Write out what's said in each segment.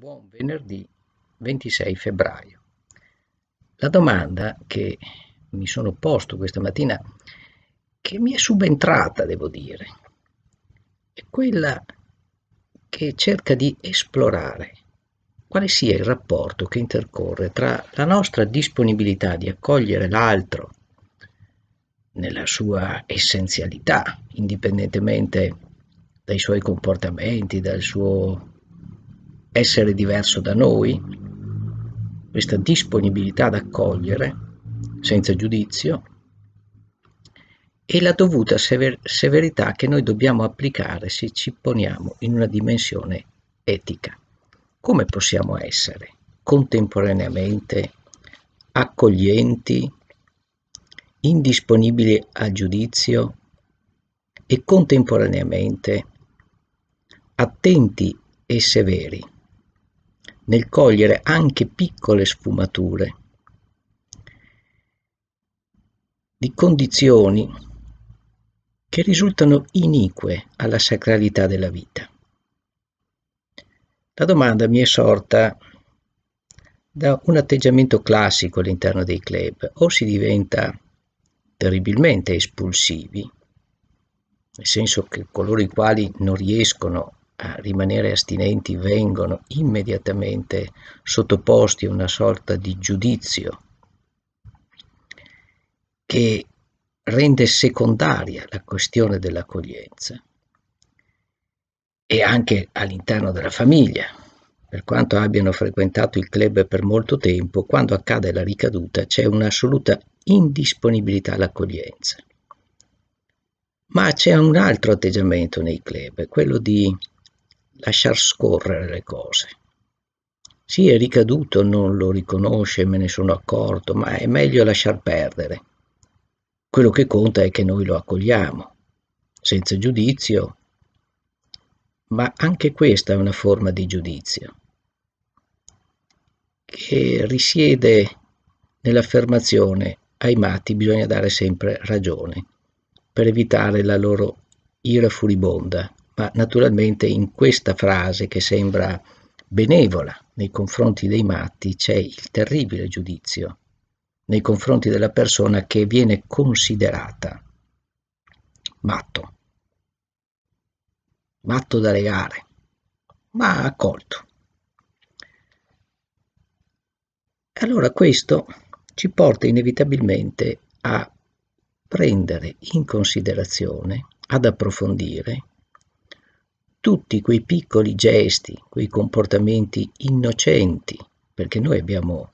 Buon venerdì 26 febbraio. La domanda che mi sono posto questa mattina, che mi è subentrata, devo dire, è quella che cerca di esplorare quale sia il rapporto che intercorre tra la nostra disponibilità di accogliere l'altro nella sua essenzialità, indipendentemente dai suoi comportamenti, dal suo essere diverso da noi, questa disponibilità ad accogliere senza giudizio e la dovuta sever severità che noi dobbiamo applicare se ci poniamo in una dimensione etica. Come possiamo essere contemporaneamente accoglienti, indisponibili a giudizio e contemporaneamente attenti e severi? nel cogliere anche piccole sfumature di condizioni che risultano inique alla sacralità della vita. La domanda mi è sorta da un atteggiamento classico all'interno dei club, o si diventa terribilmente espulsivi, nel senso che coloro i quali non riescono a rimanere astinenti vengono immediatamente sottoposti a una sorta di giudizio che rende secondaria la questione dell'accoglienza e anche all'interno della famiglia. Per quanto abbiano frequentato il club per molto tempo, quando accade la ricaduta c'è un'assoluta indisponibilità all'accoglienza. Ma c'è un altro atteggiamento nei club, quello di lasciar scorrere le cose. Sì, è ricaduto, non lo riconosce, me ne sono accorto, ma è meglio lasciar perdere. Quello che conta è che noi lo accogliamo, senza giudizio, ma anche questa è una forma di giudizio, che risiede nell'affermazione ai matti bisogna dare sempre ragione, per evitare la loro ira furibonda ma naturalmente in questa frase che sembra benevola nei confronti dei matti c'è il terribile giudizio nei confronti della persona che viene considerata matto, matto da legare, ma accolto. Allora questo ci porta inevitabilmente a prendere in considerazione, ad approfondire tutti quei piccoli gesti, quei comportamenti innocenti, perché noi abbiamo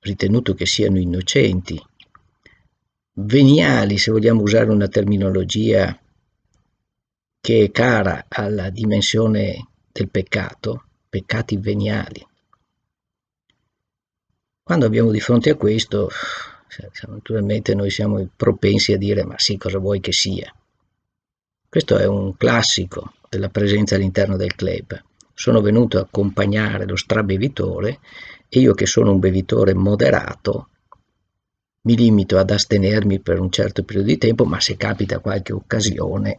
ritenuto che siano innocenti, veniali se vogliamo usare una terminologia che è cara alla dimensione del peccato, peccati veniali. Quando abbiamo di fronte a questo, naturalmente noi siamo propensi a dire ma sì, cosa vuoi che sia. Questo è un classico della presenza all'interno del club. Sono venuto a accompagnare lo strabevitore e io che sono un bevitore moderato mi limito ad astenermi per un certo periodo di tempo, ma se capita qualche occasione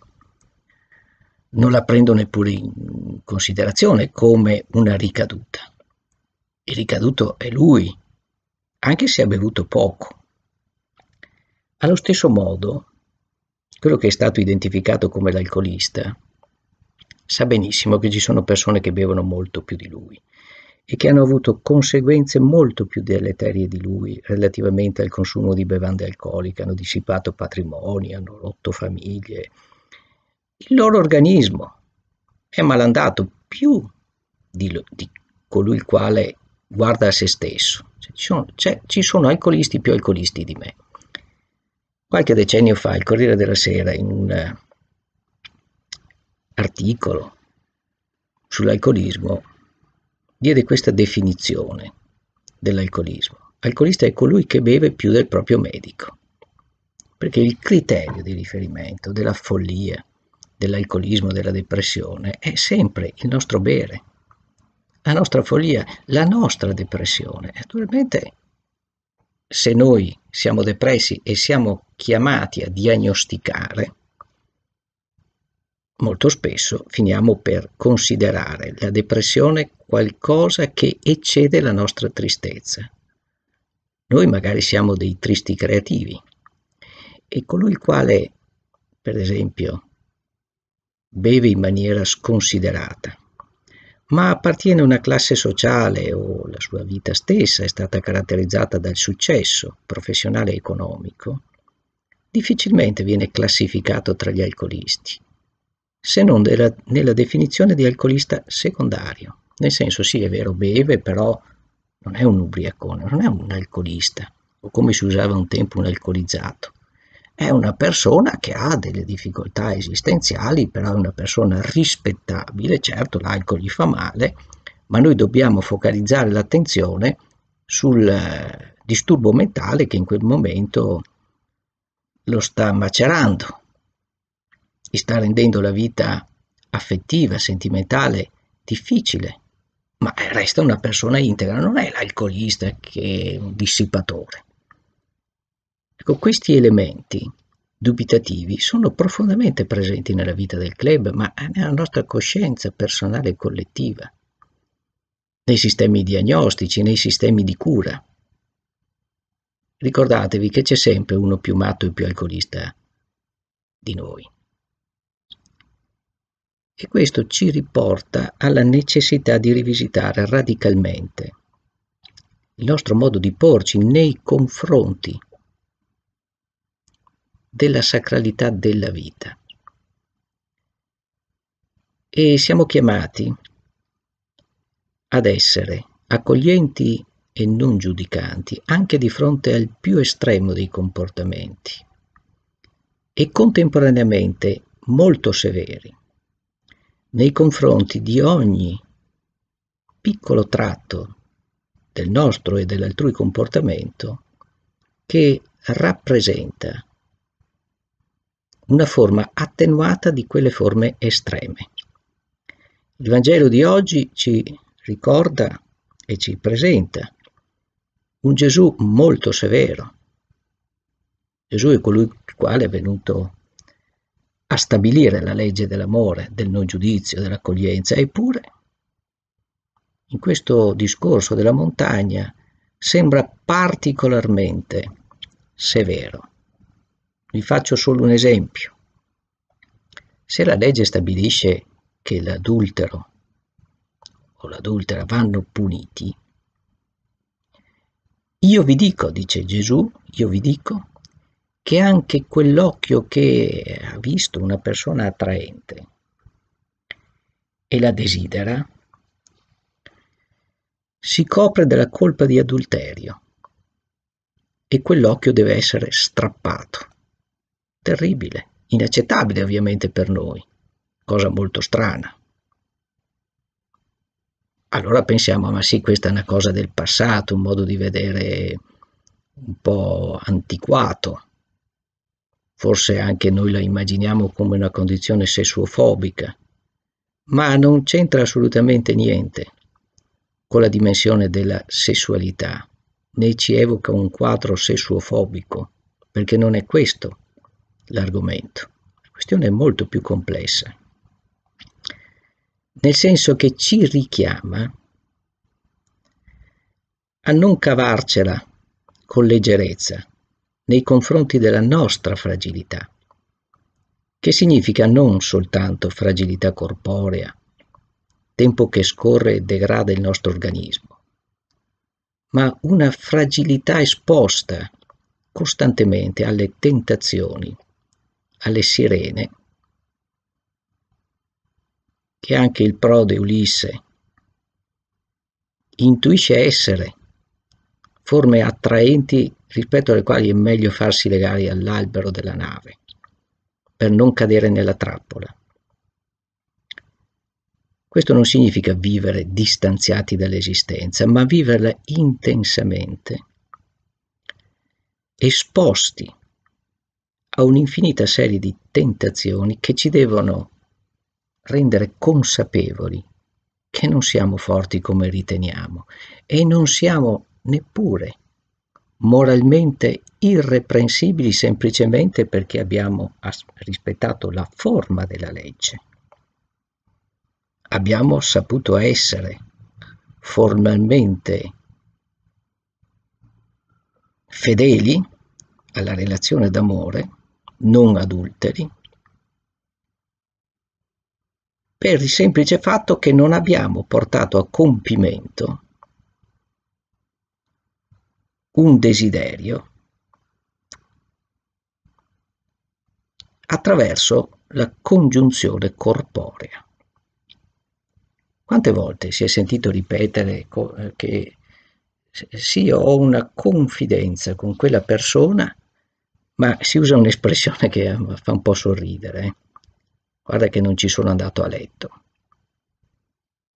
non la prendo neppure in considerazione come una ricaduta. Il ricaduto è lui, anche se ha bevuto poco. Allo stesso modo, quello che è stato identificato come l'alcolista sa benissimo che ci sono persone che bevono molto più di lui e che hanno avuto conseguenze molto più deleterie di lui relativamente al consumo di bevande alcoliche, hanno dissipato patrimoni, hanno rotto famiglie. Il loro organismo è malandato più di, lo, di colui il quale guarda a se stesso. Cioè, ci, sono, cioè, ci sono alcolisti più alcolisti di me. Qualche decennio fa il Corriere della Sera in un articolo sull'alcolismo diede questa definizione dell'alcolismo. Alcolista è colui che beve più del proprio medico, perché il criterio di riferimento della follia, dell'alcolismo, della depressione è sempre il nostro bere, la nostra follia, la nostra depressione. Naturalmente, se noi siamo depressi e siamo chiamati a diagnosticare, molto spesso finiamo per considerare la depressione qualcosa che eccede la nostra tristezza. Noi magari siamo dei tristi creativi e colui il quale, per esempio, beve in maniera sconsiderata, ma appartiene a una classe sociale o la sua vita stessa è stata caratterizzata dal successo professionale e economico, difficilmente viene classificato tra gli alcolisti se non della, nella definizione di alcolista secondario. Nel senso, sì, è vero, beve, però non è un ubriacone, non è un alcolista, o come si usava un tempo un alcolizzato. È una persona che ha delle difficoltà esistenziali, però è una persona rispettabile. Certo, l'alcol gli fa male, ma noi dobbiamo focalizzare l'attenzione sul eh, disturbo mentale che in quel momento lo sta macerando gli sta rendendo la vita affettiva, sentimentale, difficile, ma resta una persona integra, non è l'alcolista che è un dissipatore. Ecco, questi elementi dubitativi sono profondamente presenti nella vita del club, ma nella nostra coscienza personale e collettiva, nei sistemi diagnostici, nei sistemi di cura. Ricordatevi che c'è sempre uno più matto e più alcolista di noi e questo ci riporta alla necessità di rivisitare radicalmente il nostro modo di porci nei confronti della sacralità della vita. E siamo chiamati ad essere accoglienti e non giudicanti anche di fronte al più estremo dei comportamenti e contemporaneamente molto severi nei confronti di ogni piccolo tratto del nostro e dell'altrui comportamento che rappresenta una forma attenuata di quelle forme estreme. Il Vangelo di oggi ci ricorda e ci presenta un Gesù molto severo. Gesù è colui il quale è venuto a stabilire la legge dell'amore, del non giudizio, dell'accoglienza, eppure in questo discorso della montagna sembra particolarmente severo. Vi faccio solo un esempio. Se la legge stabilisce che l'adultero o l'adultera vanno puniti, io vi dico, dice Gesù, io vi dico che anche quell'occhio che ha visto una persona attraente e la desidera, si copre della colpa di adulterio e quell'occhio deve essere strappato. Terribile, inaccettabile ovviamente per noi, cosa molto strana. Allora pensiamo, ma sì, questa è una cosa del passato, un modo di vedere un po' antiquato forse anche noi la immaginiamo come una condizione sessuofobica, ma non c'entra assolutamente niente con la dimensione della sessualità, né ci evoca un quadro sessuofobico, perché non è questo l'argomento. La questione è molto più complessa, nel senso che ci richiama a non cavarcela con leggerezza nei confronti della nostra fragilità, che significa non soltanto fragilità corporea, tempo che scorre e degrada il nostro organismo, ma una fragilità esposta costantemente alle tentazioni, alle sirene, che anche il prode Ulisse intuisce essere forme attraenti rispetto alle quali è meglio farsi legare all'albero della nave, per non cadere nella trappola. Questo non significa vivere distanziati dall'esistenza, ma viverla intensamente, esposti a un'infinita serie di tentazioni che ci devono rendere consapevoli che non siamo forti come riteniamo e non siamo neppure moralmente irreprensibili semplicemente perché abbiamo rispettato la forma della legge. Abbiamo saputo essere formalmente fedeli alla relazione d'amore, non adulteri, per il semplice fatto che non abbiamo portato a compimento un desiderio attraverso la congiunzione corporea. Quante volte si è sentito ripetere eh, che sì, ho una confidenza con quella persona, ma si usa un'espressione che eh, fa un po' sorridere. Eh. Guarda che non ci sono andato a letto.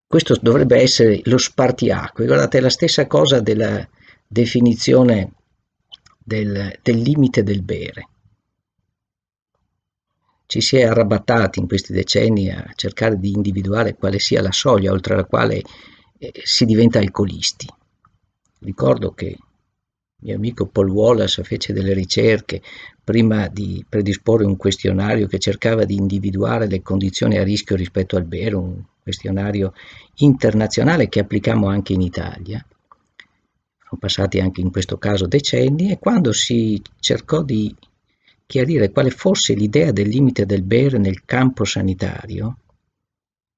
Questo dovrebbe essere lo spartiacque. Guardate, è la stessa cosa della, definizione del, del limite del bere. Ci si è arrabattati in questi decenni a cercare di individuare quale sia la soglia oltre la quale eh, si diventa alcolisti. Ricordo che mio amico Paul Wallace fece delle ricerche prima di predisporre un questionario che cercava di individuare le condizioni a rischio rispetto al bere, un questionario internazionale che applicammo anche in Italia sono passati anche in questo caso decenni, e quando si cercò di chiarire quale fosse l'idea del limite del bere nel campo sanitario,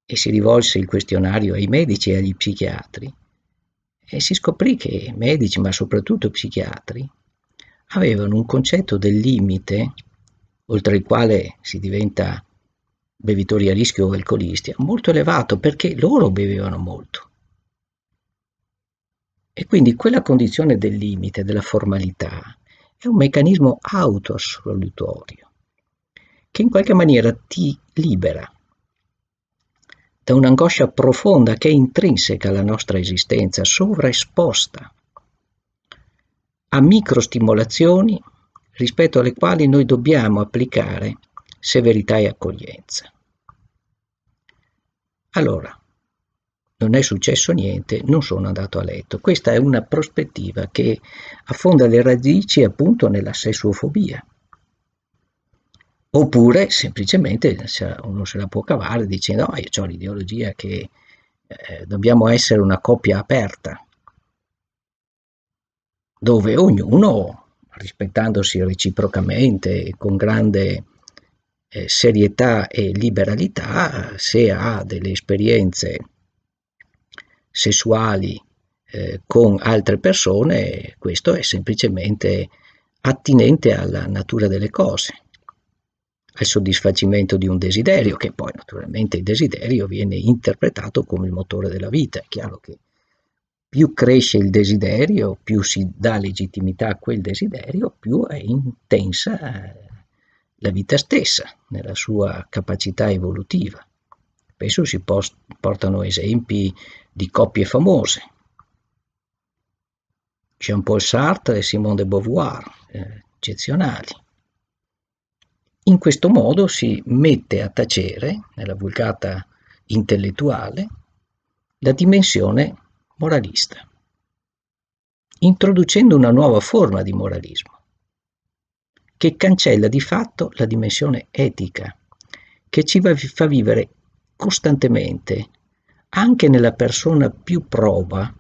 e si rivolse il questionario ai medici e agli psichiatri, e si scoprì che medici, ma soprattutto psichiatri, avevano un concetto del limite, oltre il quale si diventa bevitori a rischio o alcolisti, molto elevato perché loro bevevano molto. E quindi quella condizione del limite, della formalità, è un meccanismo autoassolutorio, che in qualche maniera ti libera da un'angoscia profonda che è intrinseca alla nostra esistenza, sovraesposta a microstimolazioni rispetto alle quali noi dobbiamo applicare severità e accoglienza. Allora, non è successo niente, non sono andato a letto. Questa è una prospettiva che affonda le radici appunto nella sessuofobia. Oppure semplicemente uno se la può cavare dicendo oh, io ho l'ideologia che eh, dobbiamo essere una coppia aperta, dove ognuno, rispettandosi reciprocamente con grande eh, serietà e liberalità, se ha delle esperienze sessuali eh, con altre persone, questo è semplicemente attinente alla natura delle cose, al soddisfacimento di un desiderio, che poi naturalmente il desiderio viene interpretato come il motore della vita. È chiaro che più cresce il desiderio, più si dà legittimità a quel desiderio, più è intensa eh, la vita stessa nella sua capacità evolutiva. Spesso si portano esempi di coppie famose. Jean-Paul Sartre e Simone de Beauvoir, eh, eccezionali. In questo modo si mette a tacere, nella vulgata intellettuale, la dimensione moralista, introducendo una nuova forma di moralismo che cancella di fatto la dimensione etica, che ci fa vivere costantemente anche nella persona più prova,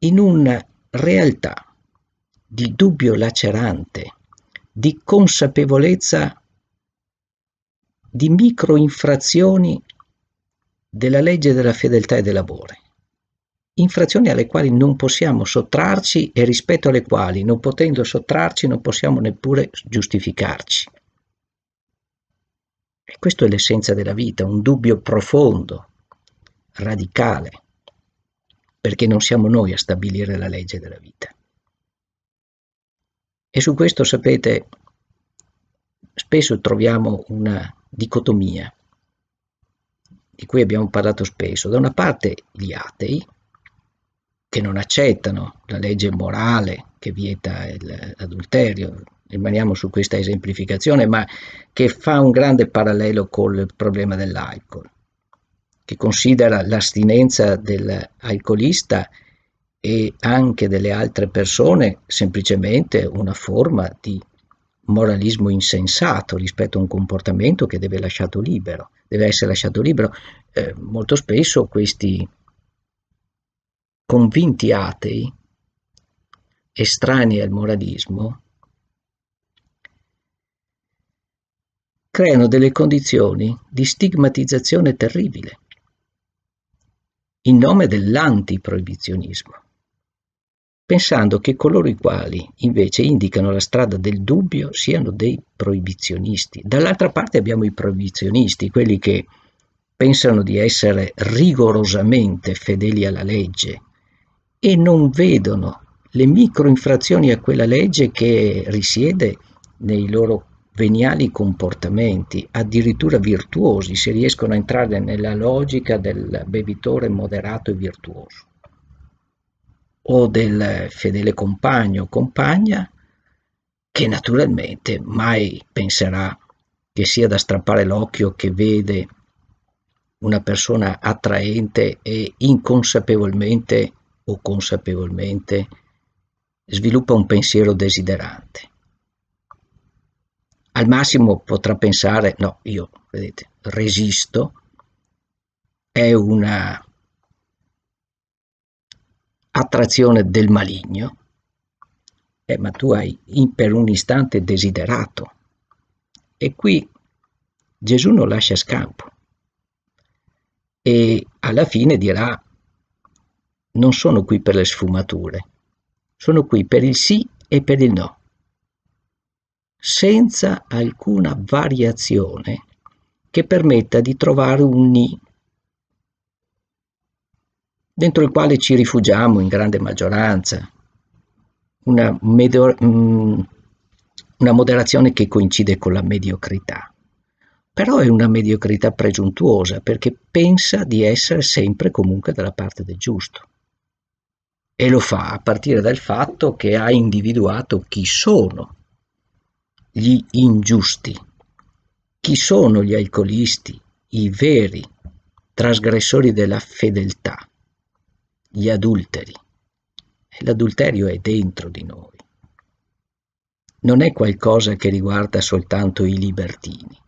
in una realtà di dubbio lacerante, di consapevolezza di microinfrazioni della legge della fedeltà e dell'amore, infrazioni alle quali non possiamo sottrarci e rispetto alle quali, non potendo sottrarci, non possiamo neppure giustificarci. E questo è l'essenza della vita, un dubbio profondo, radicale, perché non siamo noi a stabilire la legge della vita. E su questo, sapete, spesso troviamo una dicotomia di cui abbiamo parlato spesso. Da una parte gli atei, che non accettano la legge morale che vieta l'adulterio, rimaniamo su questa esemplificazione, ma che fa un grande parallelo col problema dell'alcol, che considera l'astinenza dell'alcolista e anche delle altre persone semplicemente una forma di moralismo insensato rispetto a un comportamento che deve, lasciato libero, deve essere lasciato libero. Eh, molto spesso questi convinti atei estranei al moralismo creano delle condizioni di stigmatizzazione terribile in nome dell'antiproibizionismo, pensando che coloro i quali invece indicano la strada del dubbio siano dei proibizionisti. Dall'altra parte abbiamo i proibizionisti, quelli che pensano di essere rigorosamente fedeli alla legge e non vedono le microinfrazioni a quella legge che risiede nei loro veniali comportamenti, addirittura virtuosi, se riescono a entrare nella logica del bevitore moderato e virtuoso o del fedele compagno o compagna che naturalmente mai penserà che sia da strappare l'occhio che vede una persona attraente e inconsapevolmente o consapevolmente sviluppa un pensiero desiderante. Al massimo potrà pensare, no, io, vedete, resisto, è una attrazione del maligno, eh, ma tu hai in, per un istante desiderato. E qui Gesù non lascia scampo e alla fine dirà non sono qui per le sfumature, sono qui per il sì e per il no senza alcuna variazione che permetta di trovare un ni dentro il quale ci rifugiamo in grande maggioranza, una, mm, una moderazione che coincide con la mediocrità però è una mediocrità presuntuosa perché pensa di essere sempre comunque dalla parte del giusto. E lo fa a partire dal fatto che ha individuato chi sono gli ingiusti? Chi sono gli alcolisti, i veri trasgressori della fedeltà? Gli adulteri. E l'adulterio è dentro di noi. Non è qualcosa che riguarda soltanto i libertini.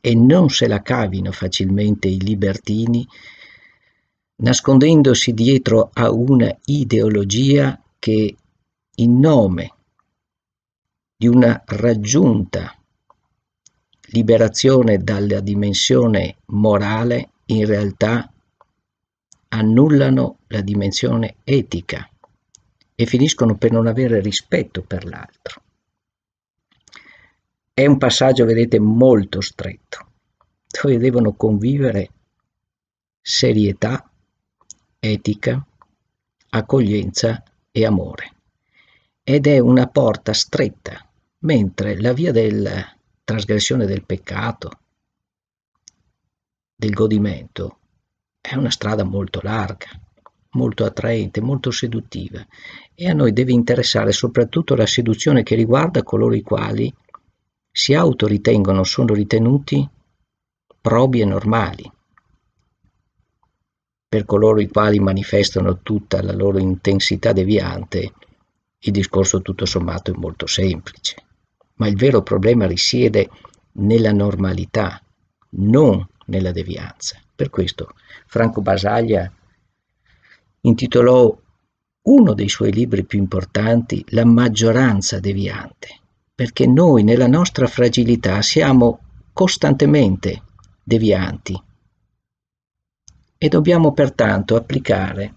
E non se la cavino facilmente i libertini nascondendosi dietro a una ideologia che in nome di una raggiunta liberazione dalla dimensione morale in realtà annullano la dimensione etica e finiscono per non avere rispetto per l'altro. È un passaggio, vedete, molto stretto, dove devono convivere serietà, etica, accoglienza e amore. Ed è una porta stretta mentre la via della trasgressione del peccato, del godimento, è una strada molto larga, molto attraente, molto seduttiva e a noi deve interessare soprattutto la seduzione che riguarda coloro i quali si autoritengono, sono ritenuti probi e normali. Per coloro i quali manifestano tutta la loro intensità deviante, il discorso tutto sommato è molto semplice ma il vero problema risiede nella normalità, non nella devianza. Per questo Franco Basaglia intitolò uno dei suoi libri più importanti La maggioranza deviante, perché noi nella nostra fragilità siamo costantemente devianti e dobbiamo pertanto applicare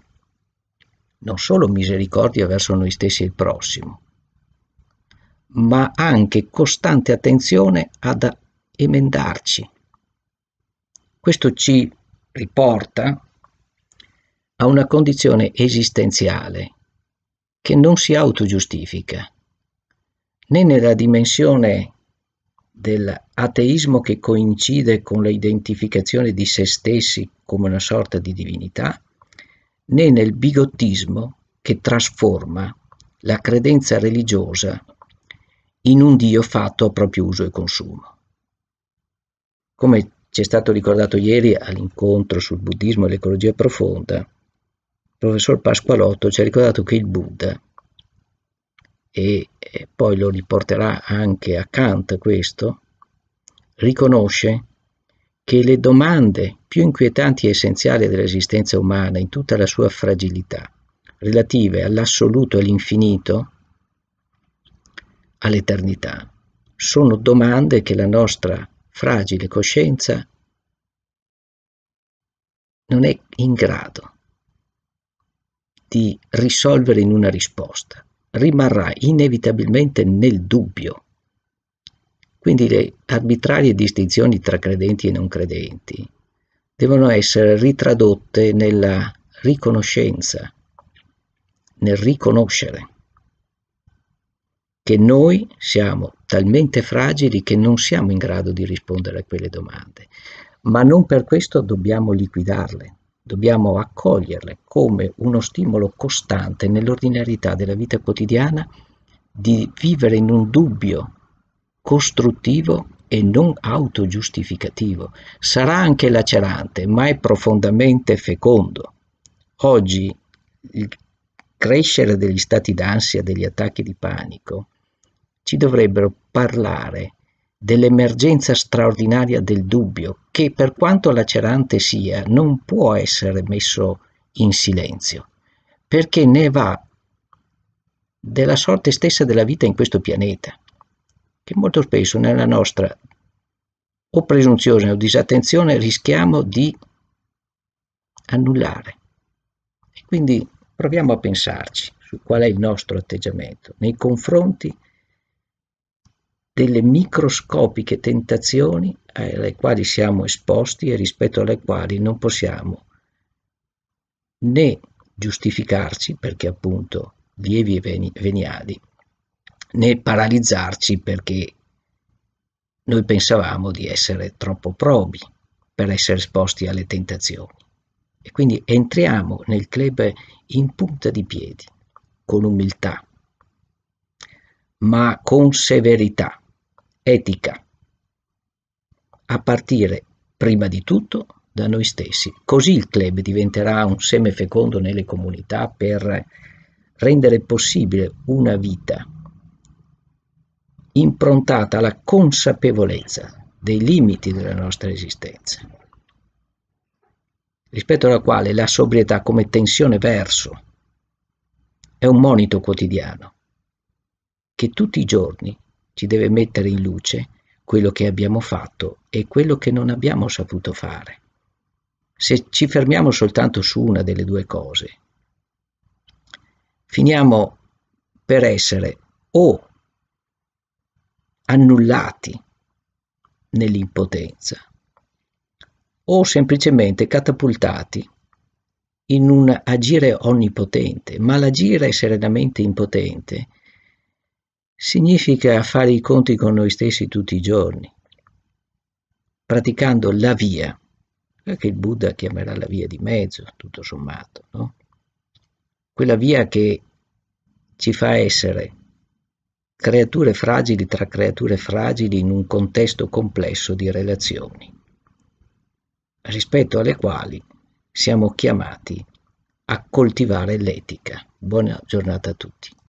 non solo misericordia verso noi stessi e il prossimo, ma anche costante attenzione ad emendarci. Questo ci riporta a una condizione esistenziale che non si autogiustifica, né nella dimensione dell'ateismo che coincide con l'identificazione di se stessi come una sorta di divinità, né nel bigottismo che trasforma la credenza religiosa in un Dio fatto a proprio uso e consumo. Come ci è stato ricordato ieri all'incontro sul buddismo e l'ecologia profonda, il professor Pasqualotto ci ha ricordato che il Buddha, e poi lo riporterà anche a Kant questo, riconosce che le domande più inquietanti e essenziali dell'esistenza umana in tutta la sua fragilità, relative all'assoluto e all'infinito, all'eternità. Sono domande che la nostra fragile coscienza non è in grado di risolvere in una risposta, rimarrà inevitabilmente nel dubbio. Quindi le arbitrarie distinzioni tra credenti e non credenti devono essere ritradotte nella riconoscenza, nel riconoscere che noi siamo talmente fragili che non siamo in grado di rispondere a quelle domande, ma non per questo dobbiamo liquidarle, dobbiamo accoglierle come uno stimolo costante nell'ordinarietà della vita quotidiana di vivere in un dubbio costruttivo e non autogiustificativo. Sarà anche lacerante, ma è profondamente fecondo. Oggi il crescere degli stati d'ansia, degli attacchi di panico, ci dovrebbero parlare dell'emergenza straordinaria del dubbio che per quanto lacerante sia non può essere messo in silenzio perché ne va della sorte stessa della vita in questo pianeta che molto spesso nella nostra o presunzione o disattenzione rischiamo di annullare e quindi proviamo a pensarci su qual è il nostro atteggiamento nei confronti di delle microscopiche tentazioni alle eh, quali siamo esposti e rispetto alle quali non possiamo né giustificarci perché appunto lievi e veniali, né paralizzarci perché noi pensavamo di essere troppo probi per essere esposti alle tentazioni. E quindi entriamo nel club in punta di piedi, con umiltà, ma con severità etica, a partire prima di tutto da noi stessi. Così il club diventerà un seme fecondo nelle comunità per rendere possibile una vita improntata alla consapevolezza dei limiti della nostra esistenza, rispetto alla quale la sobrietà come tensione verso è un monito quotidiano che tutti i giorni ci deve mettere in luce quello che abbiamo fatto e quello che non abbiamo saputo fare. Se ci fermiamo soltanto su una delle due cose, finiamo per essere o annullati nell'impotenza o semplicemente catapultati in un agire onnipotente, ma l'agire serenamente impotente significa fare i conti con noi stessi tutti i giorni, praticando la via, eh, che il Buddha chiamerà la via di mezzo, tutto sommato, no? quella via che ci fa essere creature fragili tra creature fragili in un contesto complesso di relazioni, rispetto alle quali siamo chiamati a coltivare l'etica. Buona giornata a tutti.